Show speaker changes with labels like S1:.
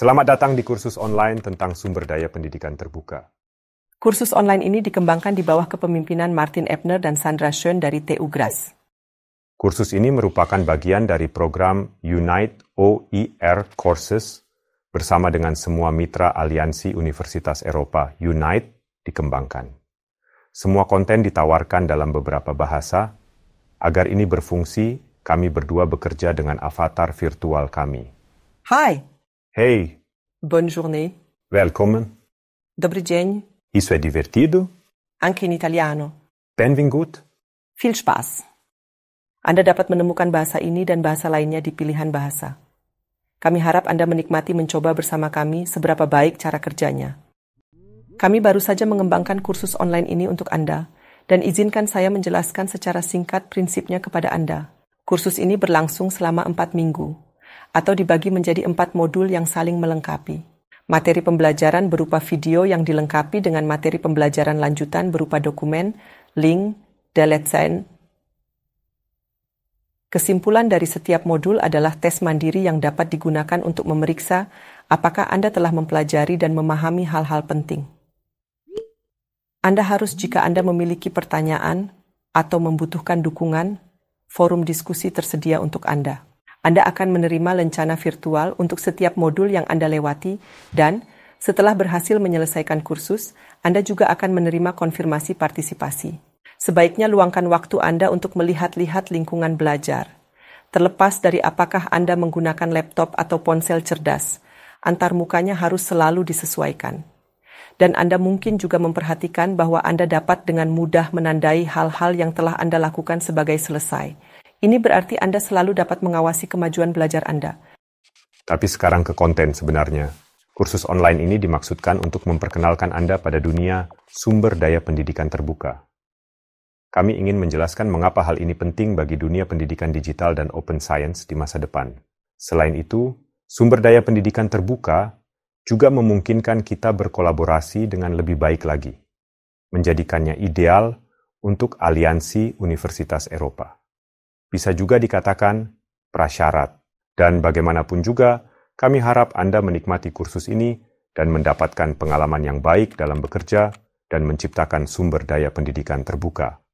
S1: Selamat datang di kursus online tentang sumber daya pendidikan terbuka.
S2: Kursus online ini dikembangkan di bawah kepemimpinan Martin Ebner dan Sandra Schön dari TU Graz.
S1: Kursus ini merupakan bagian dari program Unite OER Courses bersama dengan semua mitra aliansi Universitas Eropa Unite dikembangkan. Semua konten ditawarkan dalam beberapa bahasa. Agar ini berfungsi, kami berdua bekerja dengan avatar virtual kami. Hai, Hey,
S2: Bonne journée. Welcome. Dobry dzień.
S1: Isso è divertido?
S2: Anche in italiano.
S1: Benvingut.
S2: Viel Spaß. Anda dapat menemukan bahasa ini dan bahasa lainnya di pilihan bahasa. Kami harap Anda menikmati mencoba bersama kami seberapa baik cara kerjanya. Kami baru saja mengembangkan kursus online ini untuk Anda, dan izinkan saya menjelaskan secara singkat prinsipnya kepada Anda. Kursus ini berlangsung selama empat minggu atau dibagi menjadi empat modul yang saling melengkapi. Materi pembelajaran berupa video yang dilengkapi dengan materi pembelajaran lanjutan berupa dokumen, link, dan deletsen. Kesimpulan dari setiap modul adalah tes mandiri yang dapat digunakan untuk memeriksa apakah Anda telah mempelajari dan memahami hal-hal penting. Anda harus jika Anda memiliki pertanyaan atau membutuhkan dukungan, forum diskusi tersedia untuk Anda. Anda akan menerima lencana virtual untuk setiap modul yang Anda lewati dan setelah berhasil menyelesaikan kursus, Anda juga akan menerima konfirmasi partisipasi. Sebaiknya luangkan waktu Anda untuk melihat-lihat lingkungan belajar. Terlepas dari apakah Anda menggunakan laptop atau ponsel cerdas, antar mukanya harus selalu disesuaikan. Dan Anda mungkin juga memperhatikan bahwa Anda dapat dengan mudah menandai hal-hal yang telah Anda lakukan sebagai selesai ini berarti Anda selalu dapat mengawasi kemajuan belajar Anda.
S1: Tapi sekarang ke konten sebenarnya. Kursus online ini dimaksudkan untuk memperkenalkan Anda pada dunia sumber daya pendidikan terbuka. Kami ingin menjelaskan mengapa hal ini penting bagi dunia pendidikan digital dan open science di masa depan. Selain itu, sumber daya pendidikan terbuka juga memungkinkan kita berkolaborasi dengan lebih baik lagi, menjadikannya ideal untuk aliansi Universitas Eropa bisa juga dikatakan prasyarat. Dan bagaimanapun juga, kami harap Anda menikmati kursus ini dan mendapatkan pengalaman yang baik dalam bekerja dan menciptakan sumber daya pendidikan terbuka.